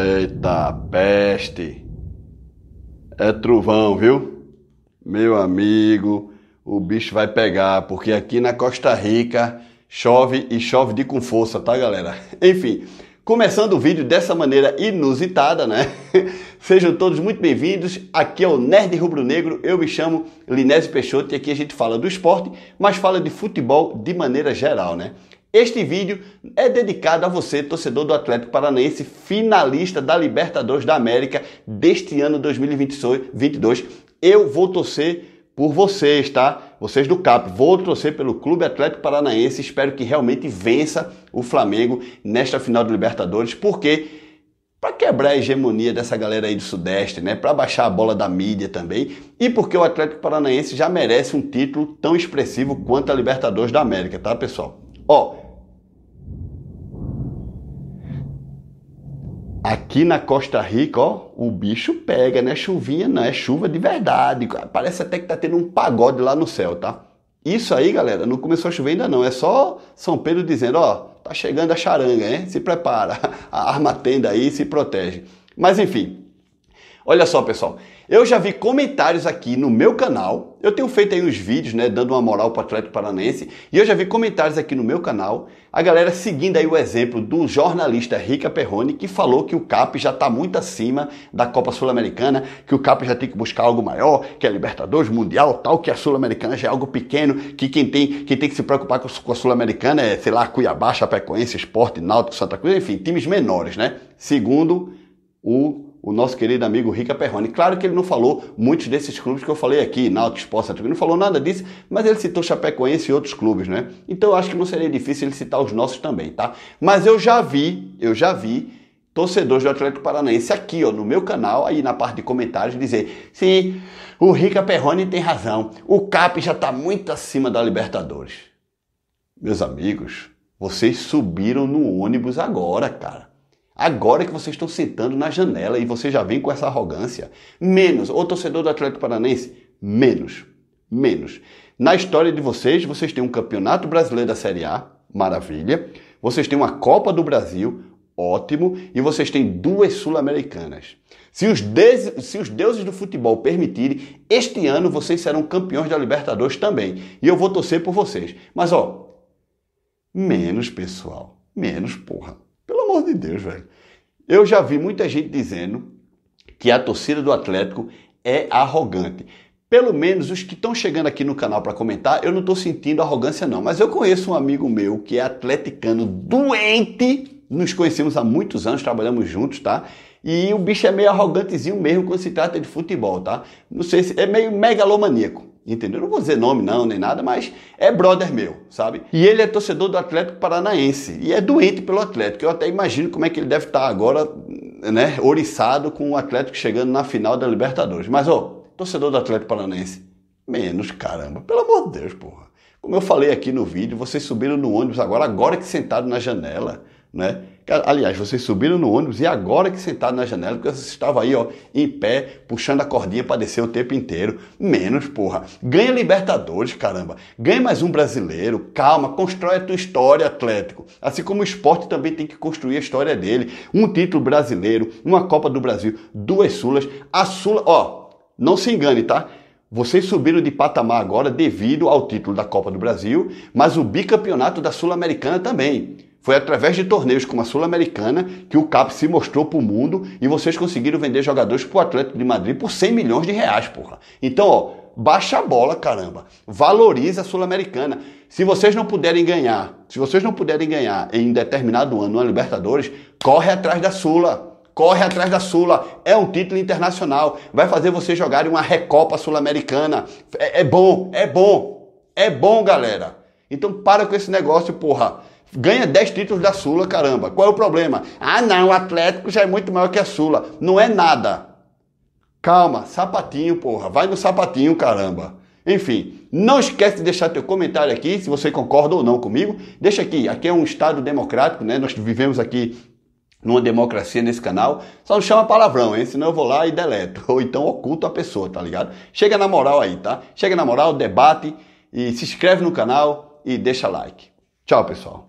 Eita peste! É trovão, viu? Meu amigo, o bicho vai pegar, porque aqui na Costa Rica chove e chove de com força, tá, galera? Enfim, começando o vídeo dessa maneira inusitada, né? Sejam todos muito bem-vindos. Aqui é o Nerd Rubro Negro. Eu me chamo Linésio Peixoto e aqui a gente fala do esporte, mas fala de futebol de maneira geral, né? Este vídeo é dedicado a você, torcedor do Atlético Paranaense, finalista da Libertadores da América deste ano 2022. Eu vou torcer por vocês, tá? Vocês do CAP. Vou torcer pelo Clube Atlético Paranaense. Espero que realmente vença o Flamengo nesta final do Libertadores, porque para quebrar a hegemonia dessa galera aí do Sudeste, né? Para baixar a bola da mídia também. E porque o Atlético Paranaense já merece um título tão expressivo quanto a Libertadores da América, tá, pessoal? Ó, Aqui na Costa Rica, ó, o bicho pega, não é chuvinha, não, é chuva de verdade. Parece até que tá tendo um pagode lá no céu, tá? Isso aí, galera, não começou a chover ainda não, é só São Pedro dizendo, ó, tá chegando a charanga, hein? Se prepara, arma tenda aí, se protege. Mas enfim, olha só, pessoal, eu já vi comentários aqui no meu canal, eu tenho feito aí uns vídeos, né, dando uma moral para o Atlético Paranense, e eu já vi comentários aqui no meu canal, a galera seguindo aí o exemplo do jornalista Rica Perrone, que falou que o CAP já está muito acima da Copa Sul-Americana, que o CAP já tem que buscar algo maior, que a é Libertadores, Mundial, tal, que a Sul-Americana já é algo pequeno, que quem tem, quem tem que se preocupar com a Sul-Americana é, sei lá, Cuiabá, Chapecoense, Esporte, Náutico, Santa Cruz, enfim, times menores, né? Segundo o o nosso querido amigo Rica Perrone. Claro que ele não falou muitos desses clubes que eu falei aqui, Náutico, Esporte, Atlético, não falou nada disso, mas ele citou Chapecoense e outros clubes, né? Então eu acho que não seria difícil ele citar os nossos também, tá? Mas eu já vi, eu já vi torcedores do Atlético Paranaense aqui, ó, no meu canal, aí na parte de comentários, dizer: sim, o Rica Perrone tem razão, o CAP já está muito acima da Libertadores. Meus amigos, vocês subiram no ônibus agora, cara. Agora que vocês estão sentando na janela e você já vem com essa arrogância, menos. O torcedor do Atlético Paranense, menos. Menos. Na história de vocês, vocês têm um Campeonato Brasileiro da Série A, maravilha. Vocês têm uma Copa do Brasil, ótimo. E vocês têm duas Sul-Americanas. Se Se os deuses do futebol permitirem, este ano vocês serão campeões da Libertadores também. E eu vou torcer por vocês. Mas ó, menos pessoal. Menos porra amor de Deus, velho. Eu já vi muita gente dizendo que a torcida do Atlético é arrogante. Pelo menos os que estão chegando aqui no canal para comentar, eu não estou sentindo arrogância não. Mas eu conheço um amigo meu que é atleticano doente. Nos conhecemos há muitos anos, trabalhamos juntos, tá? E o bicho é meio arrogantezinho mesmo quando se trata de futebol, tá? Não sei se é meio megalomaníaco entendeu? Não vou dizer nome não, nem nada, mas é brother meu, sabe? E ele é torcedor do Atlético Paranaense e é doente pelo Atlético. Eu até imagino como é que ele deve estar agora, né, oriçado com o Atlético chegando na final da Libertadores. Mas, ô, torcedor do Atlético Paranaense, menos, caramba, pelo amor de Deus, porra. Como eu falei aqui no vídeo, vocês subiram no ônibus agora, agora que sentaram na janela, né? Aliás, vocês subiram no ônibus e agora que sentaram na janela, porque vocês estavam aí, ó, em pé, puxando a cordinha para descer o tempo inteiro. Menos, porra. Ganha Libertadores, caramba. Ganha mais um brasileiro. Calma, constrói a tua história, Atlético. Assim como o esporte também tem que construir a história dele. Um título brasileiro, uma Copa do Brasil, duas Sulas. A Sula, ó, não se engane, tá? Vocês subiram de patamar agora devido ao título da Copa do Brasil, mas o bicampeonato da Sul-Americana também. Foi através de torneios como a Sul-Americana que o CAP se mostrou para o mundo e vocês conseguiram vender jogadores para o Atlético de Madrid por 100 milhões de reais, porra. Então, ó, baixa a bola, caramba. Valoriza a Sul-Americana. Se vocês não puderem ganhar, se vocês não puderem ganhar em determinado ano na Libertadores, corre atrás da Sula. Corre atrás da Sula. É um título internacional. Vai fazer vocês jogarem uma Recopa Sul-Americana. É, é bom, é bom. É bom, galera. Então para com esse negócio, porra. Ganha 10 títulos da Sula, caramba. Qual é o problema? Ah, não, o Atlético já é muito maior que a Sula. Não é nada. Calma, sapatinho, porra. Vai no sapatinho, caramba. Enfim, não esquece de deixar teu comentário aqui, se você concorda ou não comigo. Deixa aqui, aqui é um Estado democrático, né? Nós vivemos aqui numa democracia nesse canal. Só não chama palavrão, hein? Senão eu vou lá e deleto. Ou então oculto a pessoa, tá ligado? Chega na moral aí, tá? Chega na moral, debate e se inscreve no canal e deixa like. Tchau, pessoal.